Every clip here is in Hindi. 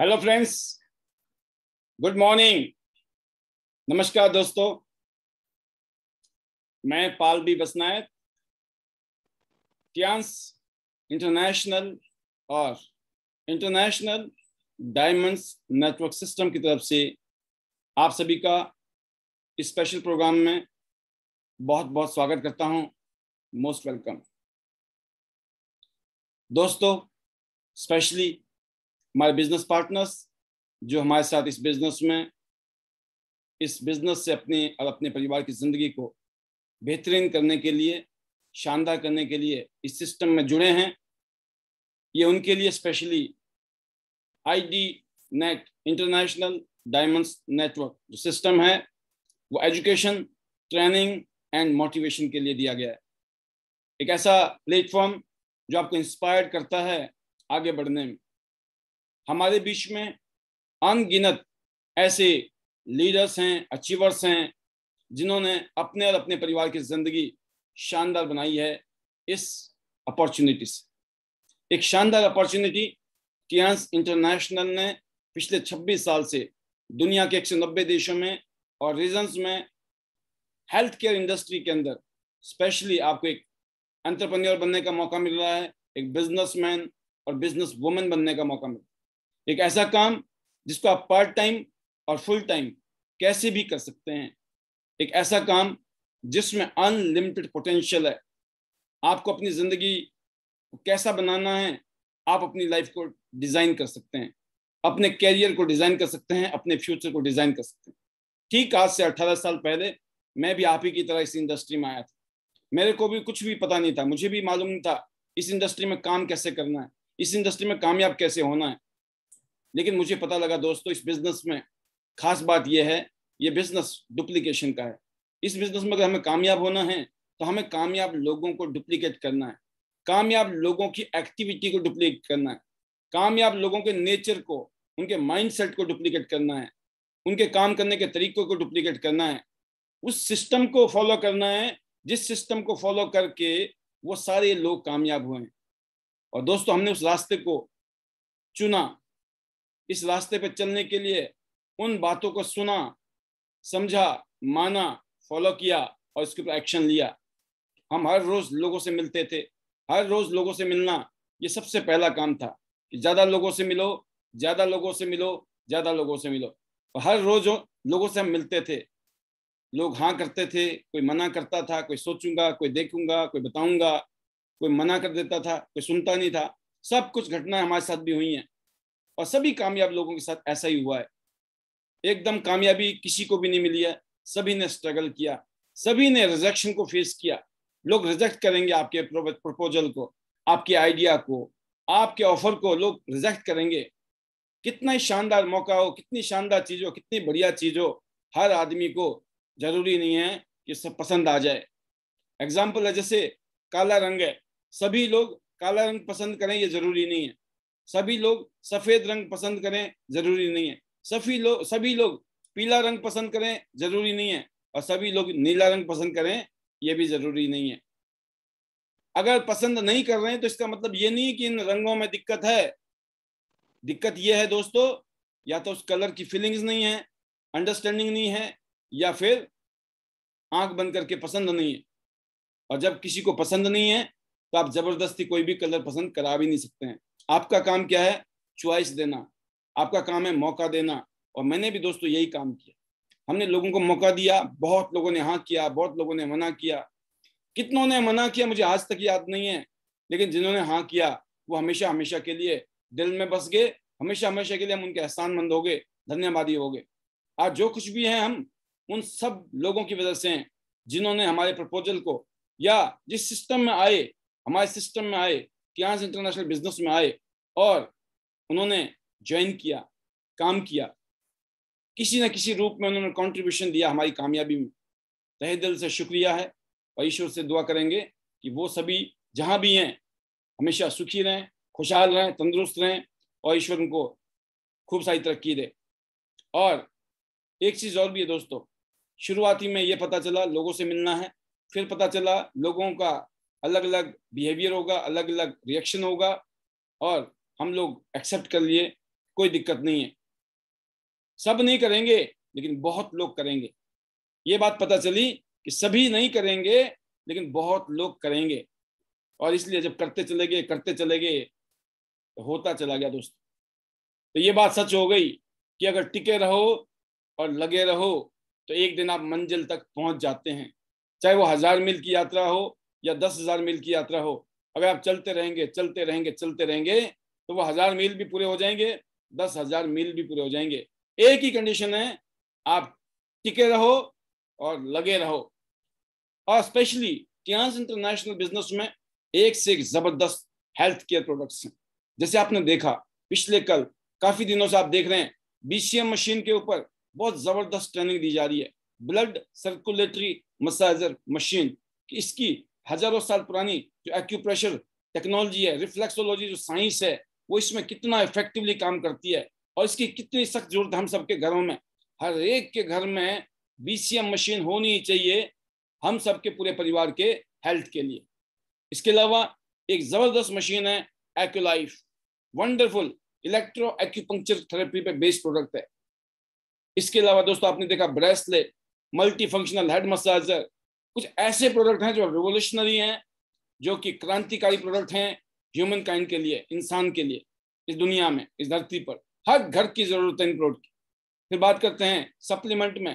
हेलो फ्रेंड्स गुड मॉर्निंग नमस्कार दोस्तों मैं Pal B Basnayat Tiens international और इंटरनेशनल डायमंड्स नेटवर्क सिस्टम की तरफ से आप सभी का स्पेशल प्रोग्राम में बहुत बहुत स्वागत करता हूं मोस्ट वेलकम दोस्तों स्पेशली हमारे बिजनेस पार्टनर्स जो हमारे साथ इस बिजनेस में इस बिजनेस से अपने और अपने परिवार की जिंदगी को बेहतरीन करने के लिए शानदार करने के लिए इस सिस्टम में जुड़े हैं ये उनके लिए specially ID net international diamonds network जो सिस्टम है वो एजुकेशन ट्रेनिंग एंड मोटिवेशन के लिए दिया गया है एक ऐसा प्लेटफॉर्म जो आपको इंस्पायर करता है आगे बढ़ने में हमारे बीच में अनगिनत ऐसे लीडर्स हैं अचीवर्स हैं जिन्होंने अपने और अपने परिवार की जिंदगी शानदार बनाई है इस अपॉर्चुनिटी से एक शानदार अपॉर्चुनिटी कियांस इंटरनेशनल ने पिछले 26 साल से दुनिया के एक देशों में और रीजन्स में हेल्थ केयर इंडस्ट्री के अंदर स्पेशली आपको एक एंटरप्रेन्योर बनने का मौका मिल रहा है एक बिजनेसमैन और बिजनेस वुमेन बनने का मौका मिल रहा है एक ऐसा काम जिसको आप पार्ट टाइम और फुल टाइम कैसे भी कर सकते हैं एक ऐसा काम जिसमें अनलिमिटेड पोटेंशियल है आपको अपनी ज़िंदगी कैसा बनाना है आप अपनी लाइफ को डिज़ाइन कर सकते हैं अपने कैरियर को डिज़ाइन कर सकते हैं अपने फ्यूचर को डिज़ाइन कर सकते हैं ठीक आज से 18 साल पहले मैं भी आप ही की तरह इस इंडस्ट्री में आया था मेरे को भी कुछ भी पता नहीं था मुझे भी मालूम नहीं था इस इंडस्ट्री में काम कैसे करना है इस इंडस्ट्री में कामयाब कैसे होना है लेकिन मुझे पता लगा दोस्तों इस बिजनेस में खास बात यह है ये बिजनेस डुप्लीकेशन का है इस बिजनेस में अगर हमें कामयाब होना है तो हमें कामयाब लोगों को डुप्लीकेट करना है कामयाब लोगों की एक्टिविटी को डुप्लीकेट करना है कामयाब लोगों के नेचर को उनके माइंडसेट को डुप्लीकेट करना है उनके काम करने के तरीकों को डुप्लीकेट करना है उस सिस्टम को फॉलो करना है जिस सिस्टम को फॉलो करके वो सारे लोग कामयाब हुए हैं और दोस्तों हमने उस रास्ते को चुना इस रास्ते पर चलने के लिए उन बातों को सुना समझा माना फॉलो किया और इसके ऊपर एक्शन लिया हम हर रोज लोगों से मिलते थे हर रोज लोगों से मिलना ये सबसे पहला काम था कि ज़्यादा लोगों से मिलो ज़्यादा लोगों से मिलो ज़्यादा लोगों से मिलो और हर रोज लोगों से हम मिलते थे लोग हाँ करते थे कोई मना करता था कोई सोचूंगा कोई देखूंगा कोई बताऊंगा कोई मना कर देता था कोई सुनता नहीं था सब कुछ घटनाएं हमारे साथ भी हुई हैं और सभी कामयाब लोगों के साथ ऐसा ही हुआ है एकदम कामयाबी किसी को भी नहीं मिली है सभी ने स्ट्रगल किया सभी ने रिजेक्शन को फेस किया लोग रिजेक्ट करेंगे आपके प्रपोजल को आपके आइडिया को आपके ऑफर को लोग रिजेक्ट करेंगे कितना ही शानदार मौका हो कितनी शानदार चीज हो कितनी बढ़िया चीज हो हर आदमी को जरूरी नहीं है कि सब पसंद आ जाए एग्जाम्पल है जैसे काला रंग है सभी लोग काला रंग पसंद करें ये जरूरी नहीं है सभी लोग सफेद रंग पसंद करें जरूरी नहीं है सभी लोग सभी लोग पीला रंग पसंद करें जरूरी नहीं है और सभी लोग नीला रंग पसंद करें यह भी जरूरी नहीं है अगर पसंद नहीं कर रहे हैं तो इसका मतलब ये नहीं कि इन रंगों में दिक्कत है दिक्कत यह है दोस्तों या तो उस कलर की फीलिंग्स नहीं है अंडरस्टैंडिंग नहीं है या फिर आंख बंद करके पसंद नहीं है और जब किसी को पसंद नहीं है तो आप जबरदस्ती कोई भी कलर पसंद करा भी नहीं सकते हैं आपका काम क्या है च्वाइस देना आपका काम है मौका देना और मैंने भी दोस्तों यही काम किया हमने लोगों को मौका दिया बहुत लोगों ने हाँ किया बहुत लोगों ने मना किया कितनों ने मना किया मुझे आज तक याद नहीं है लेकिन जिन्होंने हाँ किया वो हमेशा हमेशा के लिए दिल में बस गए हमेशा हमेशा के लिए हम उनके एहसानमंद हो गए धन्यवादी हो गए आज जो कुछ भी हैं हम उन सब लोगों की वजह से जिन्होंने हमारे प्रपोजल को या जिस सिस्टम में आए हमारे सिस्टम में आए यहाँ से इंटरनेशनल बिजनेस में आए और उन्होंने ज्वाइन किया काम किया किसी न किसी रूप में उन्होंने कंट्रीब्यूशन दिया हमारी कामयाबी में तहे दिल से शुक्रिया है और ईश्वर से दुआ करेंगे कि वो सभी जहाँ भी हैं हमेशा सुखी रहें खुशहाल रहें तंदुरुस्त रहें और ईश्वर उनको खूब सारी तरक्की दे और एक चीज़ और भी है दोस्तों शुरुआती में ये पता चला लोगों से मिलना है फिर पता चला लोगों का अलग अलग बिहेवियर होगा अलग अलग रिएक्शन होगा और हम लोग एक्सेप्ट कर लिए कोई दिक्कत नहीं है सब नहीं करेंगे लेकिन बहुत लोग करेंगे ये बात पता चली कि सभी नहीं करेंगे लेकिन बहुत लोग करेंगे और इसलिए जब करते चले गए करते चले गए तो होता चला गया दोस्तों तो ये बात सच हो गई कि अगर टिके रहो और लगे रहो तो एक दिन आप मंजिल तक पहुंच जाते हैं चाहे वो हजार मील की यात्रा हो या दस हजार मील की यात्रा हो अगर आप चलते रहेंगे चलते रहेंगे चलते रहेंगे तो वो हजार मील भी पूरे हो जाएंगे दस हजार मील भी पूरे हो जाएंगे एक ही कंडीशन है आप टिके रहो और लगे रहो और स्पेशली टियांस इंटरनेशनल बिजनेस में एक से एक जबरदस्त हेल्थ केयर प्रोडक्ट्स हैं जैसे आपने देखा पिछले कल काफी दिनों से आप देख रहे हैं बीसीएम मशीन के ऊपर बहुत जबरदस्त ट्रेनिंग दी जा रही है ब्लड सर्कुलेटरी मसाजर मशीन इसकी हजारों साल पुरानी जो एक्यूप्रेशर टेक्नोलॉजी है रिफ्लेक्सोलॉजी जो साइंस है वो इसमें कितना इफेक्टिवली काम करती है और इसकी कितनी सख्त जरूरत हम सबके घरों में हर एक के घर में बी मशीन होनी चाहिए हम सबके पूरे परिवार के हेल्थ के लिए इसके अलावा एक ज़बरदस्त मशीन है Aculife wonderful electro acupuncture therapy पे बेस्ड प्रोडक्ट है इसके अलावा दोस्तों आपने देखा bracelet multi functional head massager कुछ ऐसे प्रोडक्ट हैं जो रिवोल्यूशनरी हैं जो कि क्रांतिकारी प्रोडक्ट हैं ह्यूमन काइंड के लिए इंसान के लिए इस दुनिया में इस धरती पर हर घर की जरूरत है इन प्रोडक्ट की फिर बात करते हैं सप्लीमेंट में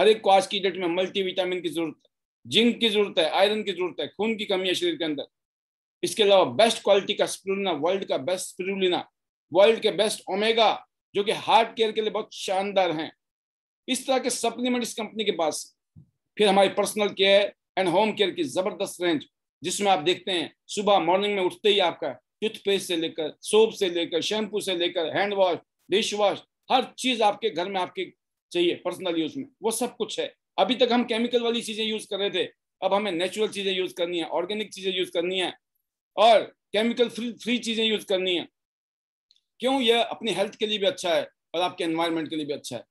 हर एक को आज की डेट में मल्टी विटामिन की जरूरत है जिंक की जरूरत है आयरन की जरूरत है खून की कमी है शरीर के अंदर इसके अलावा बेस्ट क्वालिटी का स्प्रूलिना वर्ल्ड का बेस्ट स्प्रूलिना वर्ल्ड के बेस्ट ओमेगा जो कि हार्ट केयर के लिए बहुत शानदार हैं इस तरह के सप्लीमेंट इस कंपनी के पास है फिर हमारी personal care and home care की जबरदस्त रेंज जिसमें आप देखते हैं सुबह मॉर्निंग में उठते ही आपका टूथपेस्ट से लेकर सोप से लेकर शैम्पू से लेकर हैंड वॉश डिश वॉश हर चीज आपके घर में आपके चाहिए पर्सनल यूज में वो सब कुछ है अभी तक हम केमिकल वाली चीजें यूज कर रहे थे अब हमें नेचुरल चीजें यूज करनी है ऑर्गेनिक चीजें यूज करनी है और केमिकल फ्री फ्री चीजें यूज करनी है क्यों यह अपनी हेल्थ के लिए भी अच्छा है और आपके एनवायरमेंट के लिए भी अच्छा है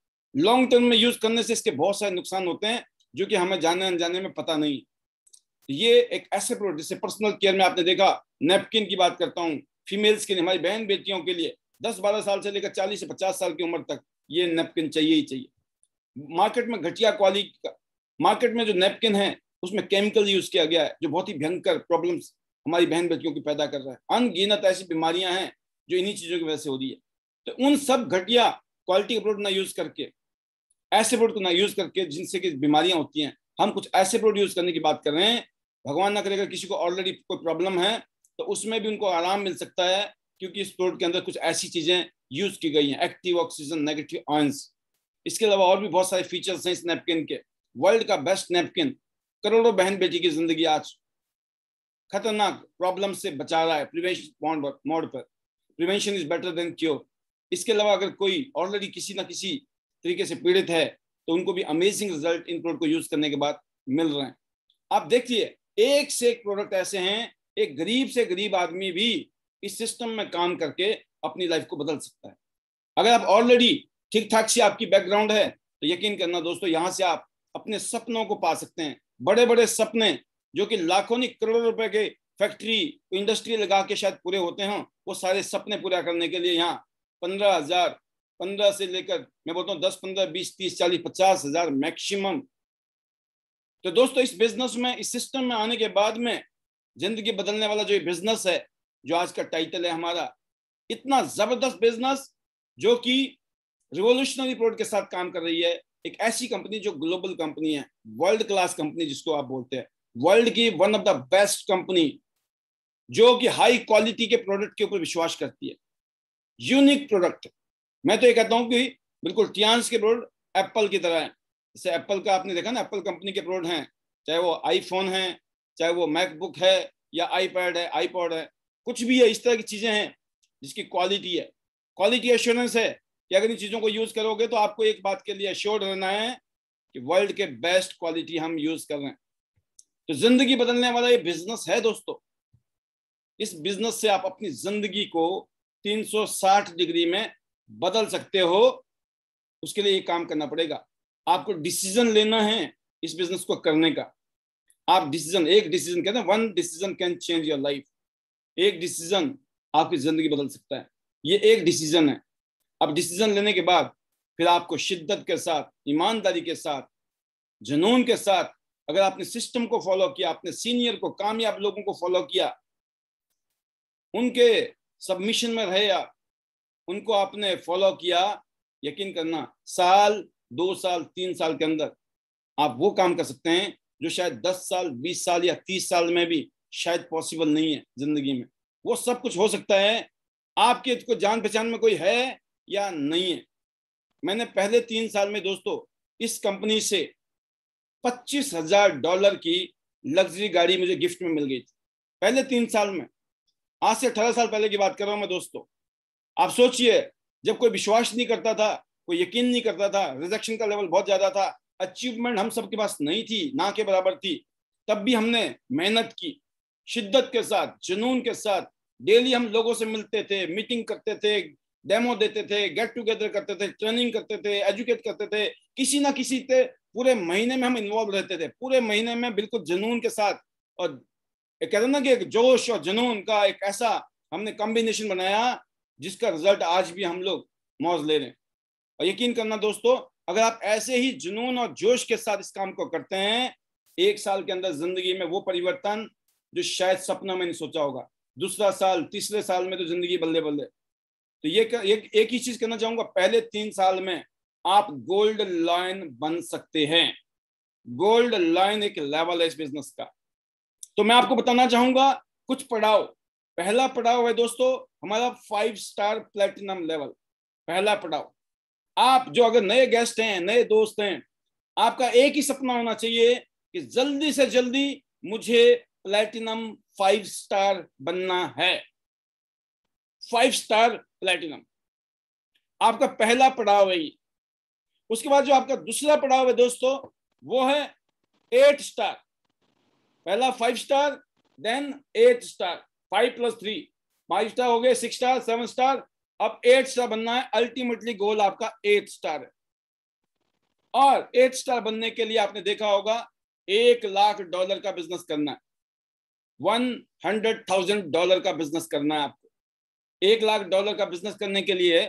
लॉन्ग टर्म में यूज करने से इसके बहुत सारे नुकसान होते हैं जो कि हमें जाने अनजाने में पता नहीं ये एक ऐसे प्रोडक्ट जैसे पर्सनल केयर में आपने देखा नेपकिन की बात करता हूँ फीमेल्स के लिए हमारी बहन बेटियों के लिए दस बारह साल से लेकर चालीस से पचास साल की उम्र तक ये नेपकिन चाहिए ही चाहिए मार्केट में घटिया क्वालिटी का मार्केट में जो नेपकिन है उसमें केमिकल यूज किया गया है जो बहुत ही भयंकर प्रॉब्लम्स हमारी बहन बेटियों की पैदा कर रहा है अनगिनत ऐसी बीमारियां हैं जो इन्हीं चीजों की वजह से हो रही है तो उन सब घटिया क्वालिटी का प्रोडक्ट ना यूज करके ऐसे प्रोडक्ट को ना यूज करके जिनसे कि बीमारियां होती हैं हम कुछ ऐसे प्रोडक्ट यूज करने की बात कर रहे हैं भगवान ना अगर किसी को ऑलरेडी कोई प्रॉब्लम है तो उसमें भी उनको आराम मिल सकता है क्योंकि इस प्रोडक्ट के अंदर कुछ ऐसी चीजें यूज की गई हैं एक्टिव ऑक्सीजन नेगेटिव ऑयंस इसके अलावा और भी बहुत सारे फीचर्स हैं इस नैपकिन के वर्ल्ड का बेस्ट नैपकिन करोड़ों बहन बेटी की जिंदगी आज खतरनाक प्रॉब्लम से बचा रहा है प्रिवेंशन मोड पर prevention is better than cure इसके अलावा अगर कोई ऑलरेडी किसी ना किसी तरीके से पीड़ित है तो उनको भी अमेजिंग रिजल्ट इन प्रोडक्ट को यूज करने के बाद मिल रहे हैं आप देखिए एक से एक प्रोडक्ट ऐसे हैं एक गरीब से गरीब आदमी भी इस सिस्टम में काम करके अपनी लाइफ को बदल सकता है अगर आप ऑलरेडी ठीक ठाक से आपकी बैकग्राउंड है तो यकीन करना दोस्तों यहां से आप अपने सपनों को पा सकते हैं बड़े बड़े सपने जो कि लाखों नहीं करोड़ों रुपए के फैक्ट्री इंडस्ट्री लगा के शायद पूरे होते हैं वो सारे सपने पूरा करने के लिए यहाँ पंद्रह हजार पंद्रह से लेकर मैं बोलता हूँ दस पंद्रह बीस तीस चालीस पचास हजार मैक्सिमम तो दोस्तों इस बिजनेस में इस सिस्टम में आने के बाद में जिंदगी बदलने वाला जो बिजनेस है जो आज का टाइटल है हमारा इतना जबरदस्त बिजनेस जो कि रिवोल्यूशनरी प्रोडक्ट के साथ काम कर रही है एक ऐसी कंपनी जो ग्लोबल कंपनी है वर्ल्ड क्लास कंपनी जिसको आप बोलते हैं वर्ल्ड की one of the best company जो कि हाई क्वालिटी के प्रोडक्ट के ऊपर विश्वास करती है यूनिक प्रोडक्ट मैं तो ये कहता हूँ कि बिल्कुल टियांस के प्रोडक्ट एप्पल की तरह है जैसे एप्पल का आपने देखा ना एप्पल कंपनी के प्रोडक्ट हैं चाहे वो आईफोन है चाहे वो मैकबुक है या आईपैड है आईपॉड है कुछ भी है इस तरह की चीज़ें हैं जिसकी क्वालिटी है क्वालिटी एश्योरेंस है कि अगर इन चीज़ों को यूज़ करोगे तो आपको एक बात के लिए अश्योर रहना है कि वर्ल्ड के बेस्ट क्वालिटी हम यूज़ कर रहे हैं तो जिंदगी बदलने वाला ये बिजनेस है दोस्तों इस बिजनेस से आप अपनी जिंदगी को 360 डिग्री में बदल सकते हो उसके लिए ये काम करना पड़ेगा आपको डिसीजन लेना है इस बिजनेस को करने का आप डिसीजन एक डिसीजन कहते हैं one decision can change your life एक डिसीजन आपकी जिंदगी बदल सकता है ये एक डिसीजन है अब डिसीजन लेने के बाद फिर आपको शिद्दत के साथ ईमानदारी के साथ जुनून के साथ अगर आपने सिस्टम को फॉलो किया आपने सीनियर को कामयाब लोगों को फॉलो किया उनके सबमिशन में रहे आप उनको आपने फॉलो किया यकीन करना साल दो साल तीन साल के अंदर आप वो काम कर सकते हैं जो शायद दस साल बीस साल या तीस साल में भी शायद पॉसिबल नहीं है जिंदगी में वो सब कुछ हो सकता है आपके को तो जान पहचान में कोई है या नहीं है मैंने पहले तीन साल में दोस्तों इस कंपनी से पच्चीस हजार डॉलर की लग्जरी गाड़ी मुझे गिफ्ट में मिल गई थी पहले तीन साल में आज से अठारह साल पहले की बात कर रहा हूं मैं दोस्तों आप सोचिए जब कोई विश्वास नहीं करता था कोई यकीन नहीं करता था रिजेक्शन का लेवल बहुत ज्यादा था अचीवमेंट हम सबके पास नहीं थी ना के बराबर थी तब भी हमने मेहनत की शिद्दत के साथ जुनून के साथ डेली हम लोगों से मिलते थे मीटिंग करते थे डेमो देते थे गेट टुगेदर करते थे ट्रेनिंग करते थे एजुकेट करते थे किसी ना किसी से पूरे महीने में हम इन्वॉल्व रहते थे पूरे महीने में बिल्कुल जुनून के साथ और कहते ना कि एक जोश और जुनून का एक ऐसा हमने कॉम्बिनेशन बनाया जिसका रिजल्ट आज भी हम लोग मौज ले रहे हैं और यकीन करना दोस्तों अगर आप ऐसे ही जुनून और जोश के साथ इस काम को करते हैं एक साल के अंदर जिंदगी में वो परिवर्तन जो शायद सपना में नहीं सोचा होगा दूसरा साल तीसरे साल में तो जिंदगी बल्ले बल्ले तो ये, कर, एक, एक ही चीज करना चाहूंगा पहले तीन साल में आप गोल्ड लाइन बन सकते हैं गोल्ड लाइन एक लेवल है इस बिजनेस का तो मैं आपको बताना चाहूंगा कुछ पड़ाव पहला पड़ाव है दोस्तों हमारा फाइव स्टार प्लेटिनम लेवल पहला पड़ाव आप जो अगर नए गेस्ट हैं नए दोस्त हैं आपका एक ही सपना होना चाहिए कि जल्दी से जल्दी मुझे प्लेटिनम फाइव स्टार बनना है फाइव स्टार प्लेटिनम आपका पहला पड़ाव है ये उसके बाद जो आपका दूसरा पड़ाव है दोस्तों वो है एट स्टार पहला five star then eight star five plus three five star हो गए सिक्स स्टार सेवन स्टार अब एट स्टार बनना है अल्टीमेटली गोल आपका एट स्टार है और एट स्टार बनने के लिए आपने देखा होगा एक लाख डॉलर का बिजनेस करना है वन हंड्रेड थाउजेंड डॉलर का बिजनेस करना है आपको एक लाख डॉलर का बिजनेस करने के लिए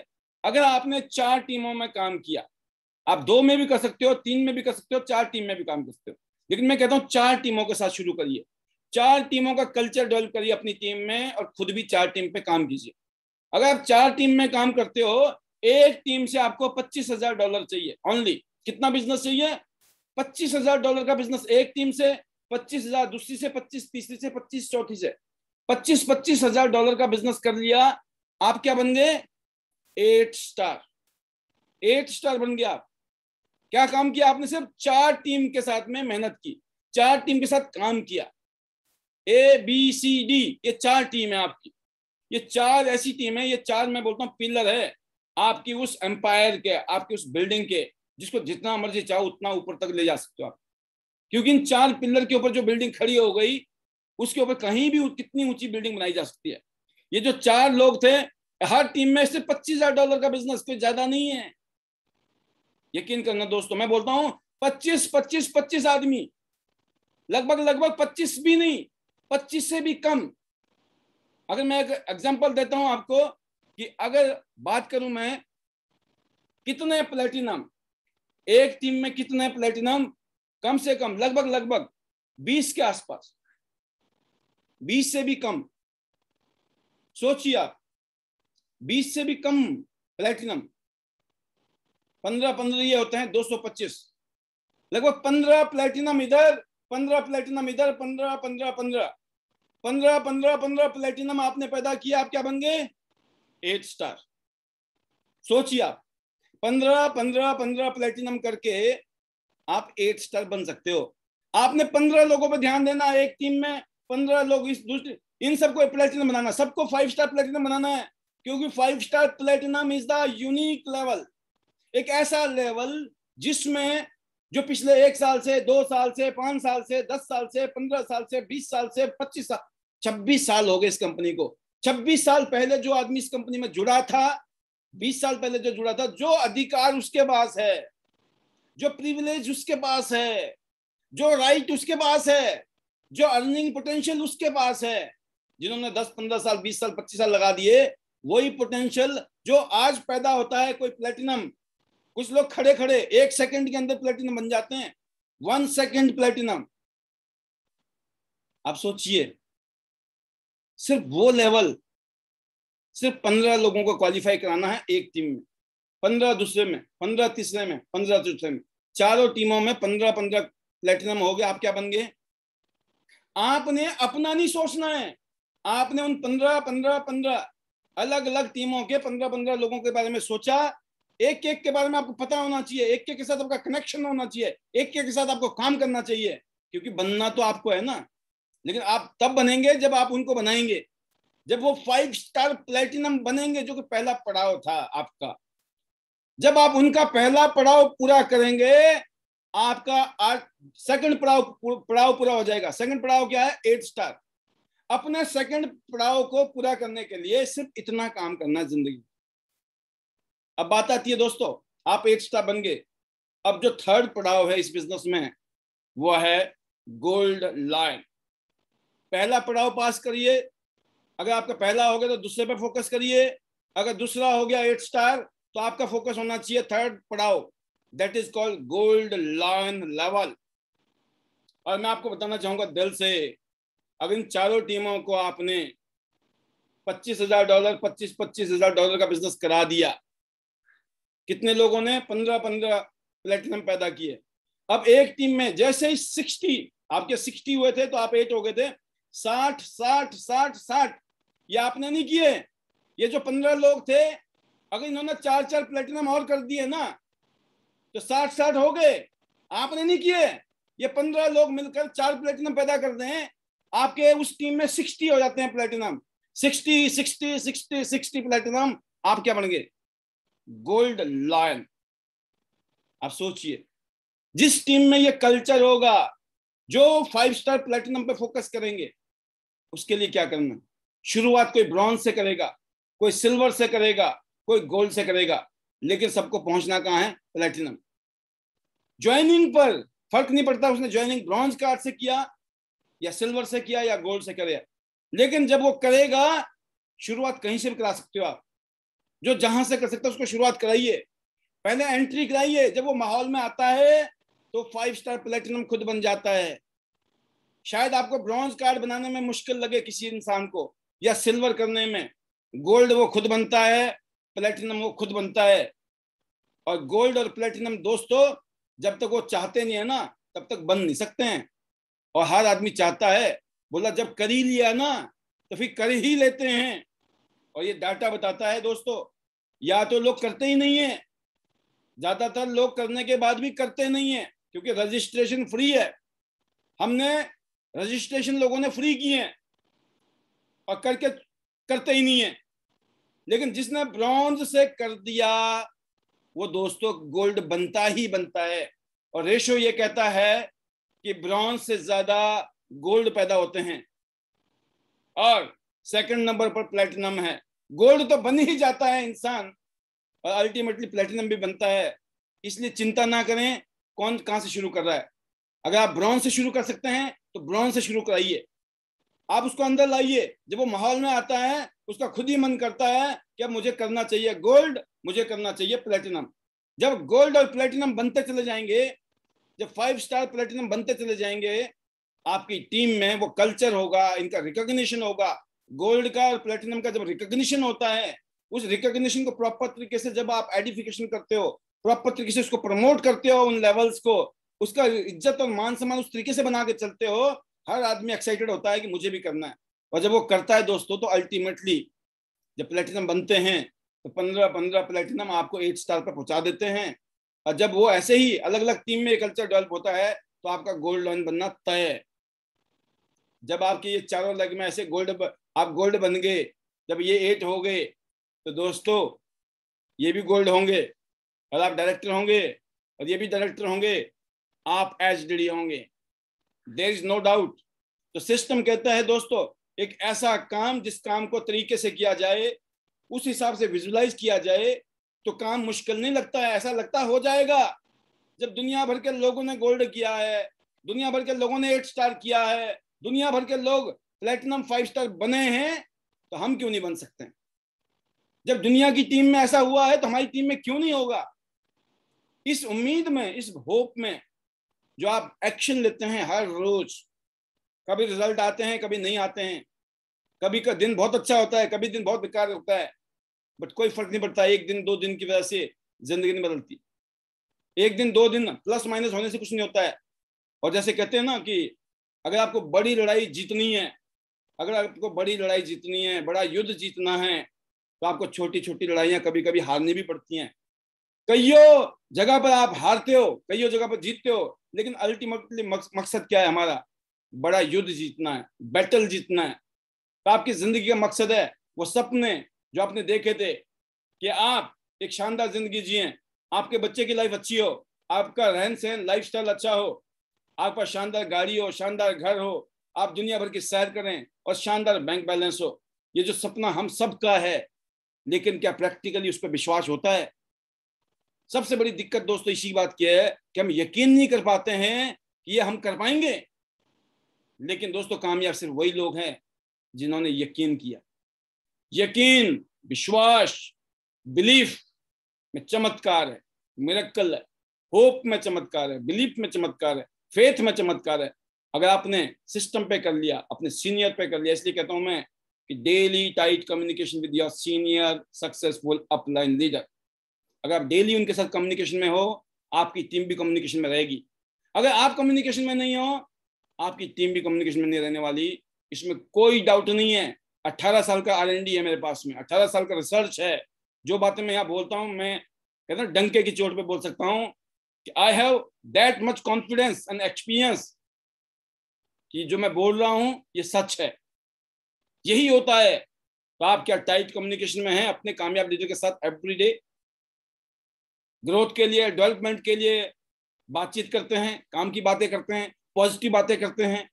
अगर आपने चार टीमों में काम किया आप दो में भी कर सकते हो तीन में भी कर सकते हो चार टीम में भी काम कर सकते हो लेकिन मैं कहता हूं चार टीमों के साथ शुरू करिए चार टीमों का कल्चर डेवलप करिए अपनी टीम में और खुद भी चार टीम पे काम कीजिए अगर आप चार टीम में काम करते हो एक टीम से आपको पच्चीस हजार डॉलर चाहिए ओनली कितना बिजनेस चाहिए पच्चीस हजार डॉलर का बिजनेस एक टीम से पच्चीस हजार दूसरी से पच्चीस तीसरी से पच्चीस चौथी से पच्चीस पच्चीस हजार डॉलर का बिजनेस कर लिया आप क्या बन गए एट स्टार एट स्टार बन गया आप क्या काम किया आपने सिर्फ चार टीम के साथ में मेहनत की चार टीम के साथ काम किया ए बी सी डी ये चार टीम है आपकी ये चार ऐसी टीम है ये चार मैं बोलता हूँ पिलर है आपकी उस एम्पायर के आपकी उस बिल्डिंग के जिसको जितना मर्जी चाहो उतना ऊपर तक ले जा सकते हो आप क्योंकि इन चार पिलर के ऊपर जो बिल्डिंग खड़ी हो गई उसके ऊपर कहीं भी कितनी ऊंची बिल्डिंग बनाई जा सकती है ये जो चार लोग थे हर टीम में से पच्चीस हजार डॉलर का बिजनेस कोई ज्यादा नहीं है यकीन करना दोस्तों मैं बोलता हूं पच्चीस पच्चीस पच्चीस आदमी लगभग लगभग पच्चीस भी नहीं 25 से भी कम अगर मैं एक एग्जाम्पल देता हूं आपको कि अगर बात करूं मैं कितने प्लेटिनम एक टीम में कितने प्लेटिनम कम से कम लगभग लगभग 20 के आसपास 20 से भी कम सोचिए आप 20 से भी कम प्लेटिनम 15 15 ये होते हैं 225 लगभग 15 प्लेटिनम इधर 15 प्लेटिनम इधर 15 15 15 पंद्रह पंद्रह पंद्रह प्लेटिनम आपने पैदा किया आप क्या बन गए एट स्टार सोचिए आप पंद्रह पंद्रह पंद्रह प्लेटिनम करके आप एट स्टार बन सकते हो आपने पंद्रह लोगों पर ध्यान देना एक टीम में पंद्रह लोग इस दूसरे इन सबको प्लेटिनम बनाना सबको फाइव स्टार प्लेटिनम बनाना है क्योंकि five star platinum is the unique level एक ऐसा लेवल जिसमें जो पिछले एक साल से दो साल से पांच साल से दस साल से पंद्रह साल से बीस साल से पच्चीस साल 26 साल हो गए इस कंपनी को 26 साल पहले जो आदमी इस कंपनी में जुड़ा था 20 साल पहले जो जुड़ा था जो अधिकार उसके पास है जो प्रिविलेज उसके पास है जो राइट उसके पास है जो अर्निंग पोटेंशियल उसके पास है जिन्होंने 10 15 साल 20 साल 25 साल लगा दिए वही पोटेंशियल जो आज पैदा होता है कोई प्लेटिनम कुछ लोग खड़े खड़े एक सेकंड के अंदर प्लेटिनम बन जाते हैं वन सेकंड प्लेटिनम आप सोचिए सिर्फ वो लेवल सिर्फ पंद्रह लोगों को क्वालिफाई कराना है एक टीम में पंद्रह दूसरे में पंद्रह तीसरे में पंद्रह चौथे में चारों टीमों में पंद्रह पंद्रह प्लेटिनम हो गए आप क्या बन गए आपने अपना नहीं सोचना है आपने उन पंद्रह पंद्रह पंद्रह अलग अलग टीमों के पंद्रह पंद्रह लोगों के बारे में सोचा एक एक के बारे में आपको पता होना चाहिए एक एक के साथ आपका कनेक्शन होना चाहिए एक एक के साथ आपको काम करना चाहिए क्योंकि बनना तो आपको है ना लेकिन आप तब बनेंगे जब आप उनको बनाएंगे जब वो फाइव स्टार प्लेटिनम बनेंगे जो कि पहला पड़ाव था आपका जब आप उनका पहला पड़ाव पूरा करेंगे आपका आठ सेकंड पड़ाव पड़ाव पूरा हो जाएगा सेकंड पड़ाव क्या है एट स्टार अपने सेकंड पड़ाव को पूरा करने के लिए सिर्फ इतना काम करना जिंदगी अब बात आती है दोस्तों आप एट स्टार बन गए अब जो थर्ड पड़ाव है इस बिजनेस में वह है गोल्ड लाइन पहला पड़ाव पास करिए अगर आपका पहला हो गया तो दूसरे पर फोकस करिए अगर दूसरा हो गया एट स्टार तो आपका फोकस होना चाहिए थर्ड पड़ाव that is called gold lawn level और मैं आपको बताना चाहूंगा दिल से अगर इन चारों टीमों को आपने पच्चीस हजार डॉलर पच्चीस पच्चीस हजार डॉलर का बिजनेस करा दिया कितने लोगों ने पंद्रह पंद्रह प्लेटिनम पैदा किए अब एक टीम में जैसे ही सिक्सटी आपके सिक्सटी हुए थे तो आप एट हो गए थे साठ साठ साठ साठ ये आपने नहीं किए ये जो पंद्रह लोग थे अगर इन्होंने चार चार प्लेटिनम और कर दिए ना तो साठ साठ हो गए आपने नहीं किए ये पंद्रह लोग मिलकर चार प्लेटिनम पैदा कर दें आपके उस टीम में सिक्सटी हो जाते हैं platinum sixty sixty sixty sixty platinum आप क्या बन गए गोल्ड लॉयन आप सोचिए जिस टीम में ये कल्चर होगा जो फाइव स्टार प्लेटिनम पे फोकस करेंगे उसके लिए क्या करना शुरुआत कोई ब्रॉन्ज से करेगा कोई सिल्वर से करेगा कोई गोल्ड से करेगा लेकिन सबको पहुंचना कहाँ है प्लेटिनम ज्वाइनिंग पर फर्क नहीं पड़ता उसने ज्वाइनिंग ब्रॉन्ज कार्ड से किया या सिल्वर से किया या गोल्ड से करे लेकिन जब वो करेगा शुरुआत कहीं से भी करा सकते हो आप जो जहां से कर सकते हो उसको शुरुआत कराइए पहले एंट्री कराइए जब वो माहौल में आता है तो फाइव स्टार प्लेटिनम खुद बन जाता है शायद आपको ब्रॉन्ज कार्ड बनाने में मुश्किल लगे किसी इंसान को या सिल्वर करने में गोल्ड वो खुद बनता है प्लेटिनम वो खुद बनता है और गोल्ड और प्लेटिनम दोस्तों जब तक वो चाहते नहीं है ना तब तक बन नहीं सकते हैं और हर आदमी चाहता है बोला जब कर ही लिया ना तो फिर कर ही लेते हैं और ये डाटा बताता है दोस्तों या तो लोग करते ही नहीं है ज्यादातर लोग करने के बाद भी करते नहीं है क्योंकि रजिस्ट्रेशन फ्री है हमने रजिस्ट्रेशन लोगों ने फ्री किए हैं और करके करते ही नहीं है लेकिन जिसने ब्रॉन्ज से कर दिया वो दोस्तों गोल्ड बनता ही बनता है और रेशो ये कहता है कि ब्रॉन्ज से ज्यादा गोल्ड पैदा होते हैं और सेकंड नंबर पर प्लेटिनम है गोल्ड तो बन ही जाता है इंसान और अल्टीमेटली प्लेटिनम भी बनता है इसलिए चिंता ना करें कौन कहां से शुरू कर रहा है अगर आप ब्रॉन्ज से शुरू कर सकते हैं तो ब्रॉन्ज से शुरू कराइए आप उसको अंदर लाइए जब वो माहौल में आता है उसका खुद ही मन करता है कि अब मुझे करना चाहिए गोल्ड मुझे करना चाहिए प्लेटिनम जब गोल्ड और प्लेटिनम बनते चले जाएंगे जब फाइव स्टार प्लेटिनम बनते चले जाएंगे आपकी टीम में वो कल्चर होगा इनका रिकॉग्निशन होगा गोल्ड का और प्लेटिनम का जब रिकॉग्निशन होता है उस रिकॉग्निशन को प्रॉपर तरीके से जब आप आइडेंटिफिकेशन करते हो प्रॉपर तरीके से उसको प्रमोट करते हो उन लेवल्स को उसका इज्जत और मान सम्मान उस तरीके से बना के चलते हो हर आदमी एक्साइटेड होता है कि मुझे भी करना है और जब वो करता है दोस्तों तो अल्टीमेटली जब प्लेटिनम बनते हैं तो पंद्रह पंद्रह प्लेटिनम आपको एट स्टार पर पहुंचा देते हैं और जब वो ऐसे ही अलग अलग टीम में कल्चर डेवलप होता है तो आपका गोल्ड लॉन बनना तय जब आपके ये चारों लग में ऐसे गोल्ड आप गोल्ड बन गए जब ये एट हो गए तो दोस्तों ये भी गोल्ड होंगे और आप डायरेक्टर होंगे और ये भी डायरेक्टर होंगे आप डी होंगे देर इज नो डाउट तो सिस्टम कहता है दोस्तों एक ऐसा काम जिस काम को तरीके से किया जाए उस हिसाब से विजुलाइज किया जाए तो काम मुश्किल नहीं लगता है ऐसा लगता हो जाएगा जब दुनिया भर के लोगों ने गोल्ड किया है दुनिया भर के लोगों ने एट स्टार किया है दुनिया भर के लोग प्लेटिनम फाइव स्टार बने हैं तो हम क्यों नहीं बन सकते जब दुनिया की टीम में ऐसा हुआ है तो हमारी टीम में क्यों नहीं होगा इस उम्मीद में इस होप में जो आप एक्शन लेते हैं हर रोज कभी रिजल्ट आते हैं कभी नहीं आते हैं कभी का दिन बहुत अच्छा होता है कभी दिन बहुत बेकार होता है बट कोई फर्क नहीं पड़ता एक दिन दो दिन की वजह से जिंदगी नहीं बदलती एक दिन दो दिन प्लस माइनस होने से कुछ नहीं होता है और जैसे कहते हैं ना कि अगर आपको बड़ी लड़ाई जीतनी है अगर आपको बड़ी लड़ाई जीतनी है बड़ा युद्ध जीतना है तो आपको छोटी छोटी लड़ाइयाँ कभी कभी हारनी भी पड़ती हैं कईयों जगह पर आप हारते हो कई जगह पर जीतते हो लेकिन अल्टीमेटली मकसद क्या है हमारा बड़ा युद्ध जीतना है बैटल जीतना है तो आपकी जिंदगी का मकसद है वो सपने जो आपने देखे थे कि आप एक शानदार जिंदगी जिए आपके बच्चे की लाइफ अच्छी हो आपका रहन सहन लाइफ अच्छा हो आपका शानदार गाड़ी हो शानदार घर हो आप दुनिया भर की सैर करें और शानदार बैंक बैलेंस हो ये जो सपना हम सब का है लेकिन क्या प्रैक्टिकली उस पर विश्वास होता है सबसे बड़ी दिक्कत दोस्तों इसी बात की है कि हम यकीन नहीं कर पाते हैं कि ये हम कर पाएंगे लेकिन दोस्तों कामयाब सिर्फ वही लोग हैं जिन्होंने यकीन किया यकीन विश्वास बिलीफ में चमत्कार है मिरक्कल है होप में चमत्कार है बिलीफ में चमत्कार है फेथ में चमत्कार है अगर आपने सिस्टम पे कर लिया अपने सीनियर पे कर लिया इसलिए कहता हूं मैं कि daily tight communication with your senior successful upline leader अगर आप डेली उनके साथ कम्युनिकेशन में हो आपकी टीम भी कम्युनिकेशन में रहेगी अगर आप कम्युनिकेशन में नहीं हो आपकी टीम भी कम्युनिकेशन में नहीं रहने वाली इसमें कोई डाउट नहीं है अट्ठारह साल का आर है मेरे पास में अट्ठारह साल का रिसर्च है जो बातें मैं यहाँ बोलता हूँ मैं कहता डंके की चोट पे बोल सकता हूँ कि I have that much confidence and experience कि जो मैं बोल रहा हूँ ये सच है यही होता है तो आप क्या टाइट कम्युनिकेशन में हैं अपने कामयाब लीडर के साथ एवरी डे ग्रोथ के लिए डेवलपमेंट के लिए बातचीत करते हैं काम की बातें करते हैं पॉजिटिव बातें करते हैं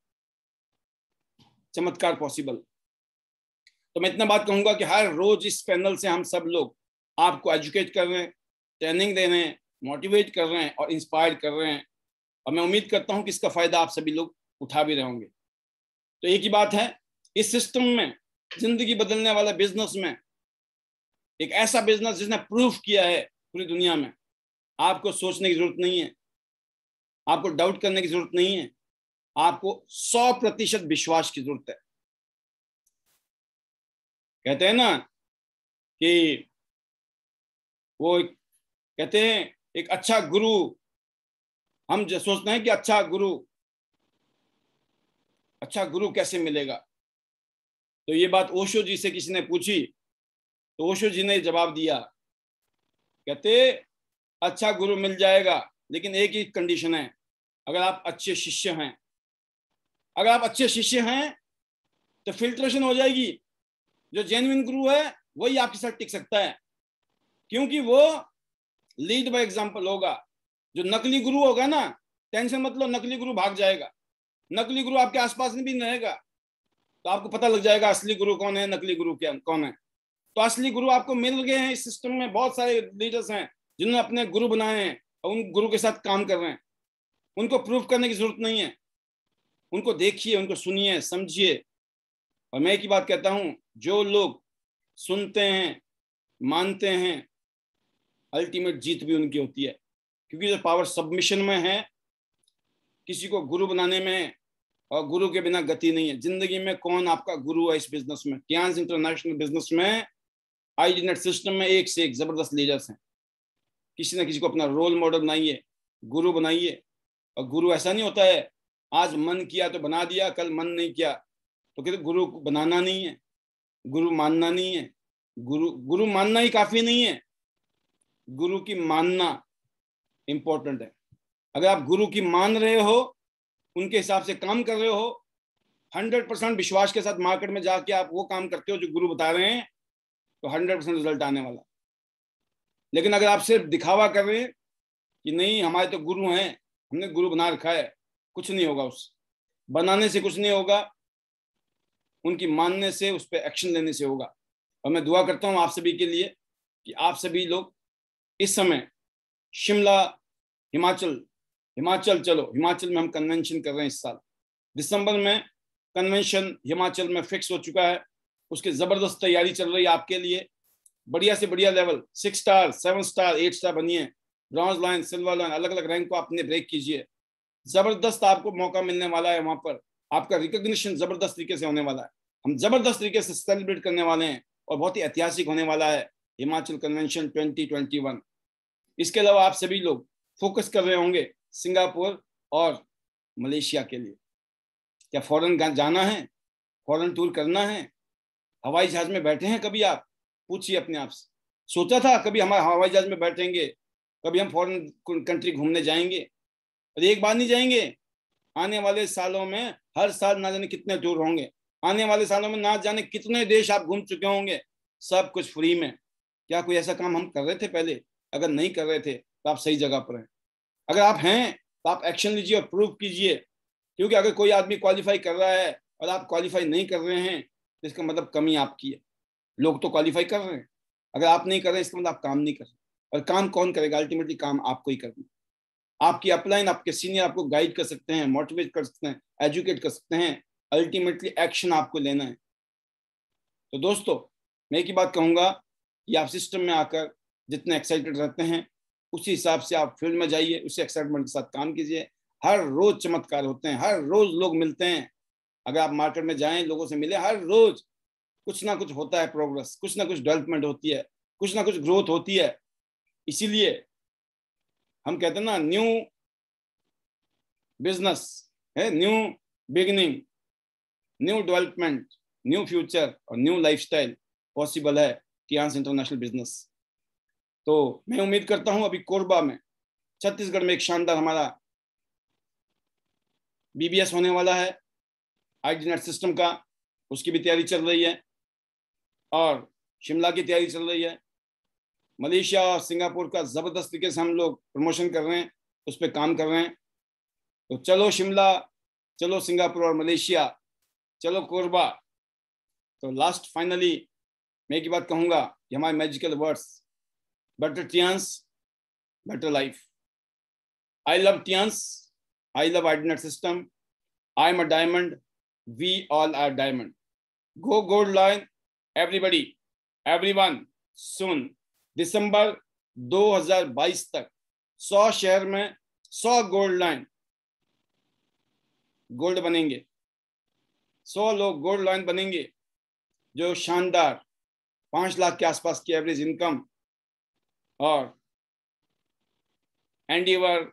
चमत्कार पॉसिबल तो मैं इतना बात कहूंगा कि हर रोज इस पैनल से हम सब लोग आपको एजुकेट कर रहे हैं ट्रेनिंग दे रहे हैं मोटिवेट कर रहे हैं और इंस्पायर कर रहे हैं और मैं उम्मीद करता हूं कि इसका फायदा आप सभी लोग उठा भी रहे होंगे तो एक ही बात है इस सिस्टम में जिंदगी बदलने वाला बिजनेस में एक ऐसा बिजनेस जिसने प्रूफ किया है पूरी दुनिया में आपको सोचने की जरूरत नहीं है आपको डाउट करने की जरूरत नहीं है आपको सौ प्रतिशत विश्वास की जरूरत है कहते हैं ना कि वो कहते हैं एक अच्छा गुरु हम सोचते हैं कि अच्छा गुरु अच्छा गुरु कैसे मिलेगा तो ये बात ओशो जी से किसी ने पूछी तो ओशो जी ने जवाब दिया कहते अच्छा गुरु मिल जाएगा लेकिन एक ही कंडीशन है अगर आप अच्छे शिष्य हैं अगर आप अच्छे शिष्य हैं तो फिल्ट्रेशन हो जाएगी जो जेनविन गुरु है वही आपके साथ टिक सकता है क्योंकि वो लीड बाय एग्जाम्पल होगा जो नकली गुरु होगा ना टेंशन मतलब नकली गुरु भाग जाएगा नकली गुरु आपके आसपास में भी नहीं रहेगा तो आपको पता लग जाएगा असली गुरु कौन है नकली गुरु क्या कौन है तो असली गुरु आपको मिल गए हैं इस सिस्टम में बहुत सारे लीडर्स हैं जिन्होंने अपने गुरु बनाए हैं और उन गुरु के साथ काम कर रहे हैं उनको प्रूफ करने की जरूरत नहीं है उनको देखिए उनको सुनिए समझिए और मैं एक ही बात कहता हूँ जो लोग सुनते हैं मानते हैं अल्टीमेट जीत भी उनकी होती है क्योंकि जो पावर सबमिशन में है किसी को गुरु बनाने में और गुरु के बिना गति नहीं है जिंदगी में कौन आपका गुरु है इस बिजनेस में क्या इंटरनेशनल बिजनेस में आई सिस्टम में एक से एक जबरदस्त लीडर्स हैं किसी ना किसी को अपना रोल मॉडल बनाइए गुरु बनाइए और गुरु ऐसा नहीं होता है आज मन किया तो बना दिया कल मन नहीं किया तो कहते गुरु बनाना नहीं है गुरु मानना नहीं है गुरु गुरु मानना ही काफी नहीं है गुरु की मानना इम्पोर्टेंट है अगर आप गुरु की मान रहे हो उनके हिसाब से काम कर रहे हो हंड्रेड परसेंट विश्वास के साथ मार्केट में जाके आप वो काम करते हो जो गुरु बता रहे हैं तो हंड्रेड परसेंट रिजल्ट आने वाला लेकिन अगर आप सिर्फ दिखावा कर रहे हैं कि नहीं हमारे तो गुरु हैं हमने गुरु बना रखा है कुछ नहीं होगा उससे बनाने से कुछ नहीं होगा उनकी मानने से उस पर एक्शन लेने से होगा और मैं दुआ करता हूँ आप सभी के लिए कि आप सभी लोग इस समय शिमला हिमाचल हिमाचल चलो हिमाचल में हम कन्वेंशन कर रहे हैं इस साल दिसंबर में कन्वेंशन हिमाचल में फिक्स हो चुका है उसकी ज़बरदस्त तैयारी चल रही है आपके लिए बढ़िया से बढ़िया level six star seven star eight star बनिए ब्रॉन्ज लाइन सिल्वर लाइन अलग अलग रैंक को आपने ब्रेक कीजिए जबरदस्त आपको मौका मिलने वाला है वहां पर आपका रिकोगशन जबरदस्त तरीके से होने वाला है हम जबरदस्त तरीके से सेलिब्रेट करने वाले हैं और बहुत ही ऐतिहासिक होने वाला है हिमाचल कन्वेंशन 2021 इसके अलावा आप सभी लोग फोकस कर रहे होंगे सिंगापुर और मलेशिया के लिए क्या फॉरेन जाना है फॉरेन टूर करना है हवाई जहाज में बैठे हैं कभी आप पूछिए अपने आप से सोचा था कभी हम हवाई जहाज में बैठेंगे कभी हम फॉरेन कंट्री घूमने जाएंगे और एक बार नहीं जाएंगे आने वाले सालों में हर साल ना जाने कितने टूर होंगे आने वाले सालों में ना जाने कितने देश आप घूम चुके होंगे सब कुछ फ्री में क्या कोई ऐसा काम हम कर रहे थे पहले अगर नहीं कर रहे थे तो आप सही जगह पर हैं अगर आप हैं तो आप एक्शन लीजिए और प्रूव कीजिए क्योंकि अगर कोई आदमी क्वालिफाई कर रहा है और आप क्वालिफाई नहीं कर रहे हैं तो इसका मतलब कमी आपकी है लोग तो क्वालिफाई कर रहे हैं अगर आप नहीं कर रहे इसका मतलब आप काम नहीं कर रहे और काम कौन करेगा अल्टीमेटली काम आपको ही करना आपकी अपलाइन आपके सीनियर आपको गाइड कर सकते हैं मोटिवेट कर सकते हैं एजुकेट कर सकते हैं अल्टीमेटली एक्शन आपको लेना है तो दोस्तों मैं एक ही बात कहूँगा कि आप सिस्टम में आकर जितने एक्साइटेड रहते हैं उसी हिसाब से आप फील्ड में जाइए उसी एक्साइटमेंट के साथ काम कीजिए हर रोज चमत्कार होते हैं हर रोज लोग मिलते हैं अगर आप मार्केट में जाएं लोगों से मिले हर रोज कुछ ना कुछ होता है प्रोग्रेस कुछ ना कुछ डेवलपमेंट होती है कुछ ना कुछ ग्रोथ होती है इसीलिए हम कहते हैं ना न्यू बिजनेस है new beginning new development new future और न्यू लाइफस्टाइल पॉसिबल है कियांस इंटरनेशनल बिजनेस तो मैं उम्मीद करता हूं अभी कोरबा में छत्तीसगढ़ में एक शानदार हमारा बीबीएस होने वाला है आई नेट सिस्टम का उसकी भी तैयारी चल रही है और शिमला की तैयारी चल रही है मलेशिया और सिंगापुर का ज़बरदस्त तरीके से हम लोग प्रमोशन कर रहे हैं उस पर काम कर रहे हैं तो चलो शिमला चलो सिंगापुर और मलेशिया चलो कोरबा तो लास्ट फाइनली मैं एक बात कहूँगा कि हमारे magical words better Tiens better life I love love I love love system I am a diamond we all are diamond go gold line everybody everyone सुन दिसंबर 2022 तक 100 शहर में 100 गोल्ड लाइन गोल्ड बनेंगे 100 लोग गोल्ड लाइन बनेंगे जो शानदार पांच लाख के आसपास की एवरेज इनकम और Endeavour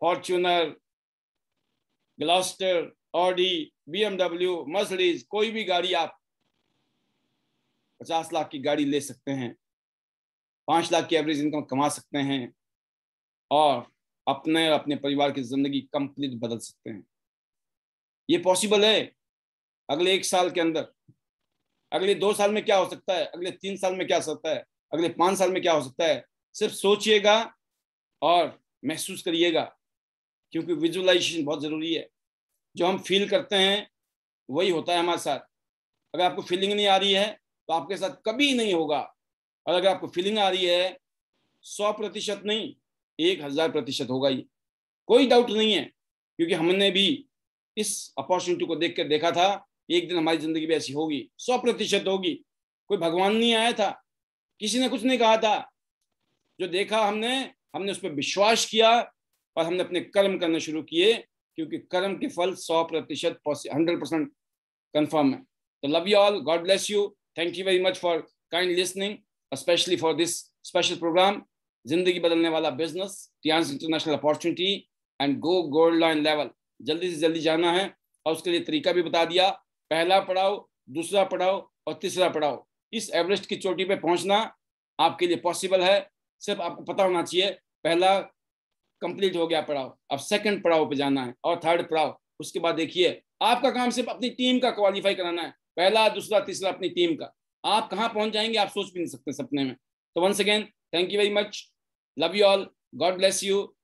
Fortuner Gloster Audi BMW Mercedes कोई भी गाड़ी आप पचास लाख की गाड़ी ले सकते हैं पाँच लाख की एवरेज इनकम कमा सकते हैं और अपने और अपने परिवार की ज़िंदगी कंप्लीट बदल सकते हैं ये पॉसिबल है अगले एक साल के अंदर अगले दो साल में क्या हो सकता है अगले तीन साल में क्या हो सकता है अगले पाँच साल में क्या हो सकता है सिर्फ सोचिएगा और महसूस करिएगा क्योंकि विजुअलाइजेशन बहुत ज़रूरी है जो हम फील करते हैं वही होता है हमारे साथ अगर आपको फीलिंग नहीं आ रही है तो आपके साथ कभी नहीं होगा और अगर आपको फीलिंग आ रही है सौ प्रतिशत नहीं एक हजार प्रतिशत होगा ये कोई डाउट नहीं है क्योंकि हमने भी इस अपॉर्चुनिटी को देख कर देखा था एक दिन हमारी जिंदगी भी ऐसी होगी सौ प्रतिशत होगी कोई भगवान नहीं आया था किसी ने कुछ नहीं कहा था जो देखा हमने हमने उस पर विश्वास किया और हमने अपने कर्म करने शुरू किए क्योंकि कर्म के फल सौ प्रतिशत हंड्रेड परसेंट कन्फर्म है तो love you all God bless you thank you very much for kind listening specially for this special program जिंदगी बदलने वाला business Tian's international opportunity and go gold line level जल्दी से जल्दी जाना है और उसके लिए तरीका भी बता दिया पहला पड़ाव दूसरा पड़ाव और तीसरा पड़ाव इस एवरेस्ट की चोटी पे पहुंचना आपके लिए पॉसिबल है सिर्फ आपको पता होना चाहिए पहला कंप्लीट हो गया पड़ाव अब सेकंड पड़ाव पे जाना है और थर्ड पड़ाव उसके बाद देखिए आपका काम सिर्फ अपनी टीम का क्वालिफाई कराना है पहला दूसरा तीसरा अपनी टीम का आप कहाँ पहुंच जाएंगे आप सोच भी नहीं सकते सपने में तो once again thank you very much love you all God bless you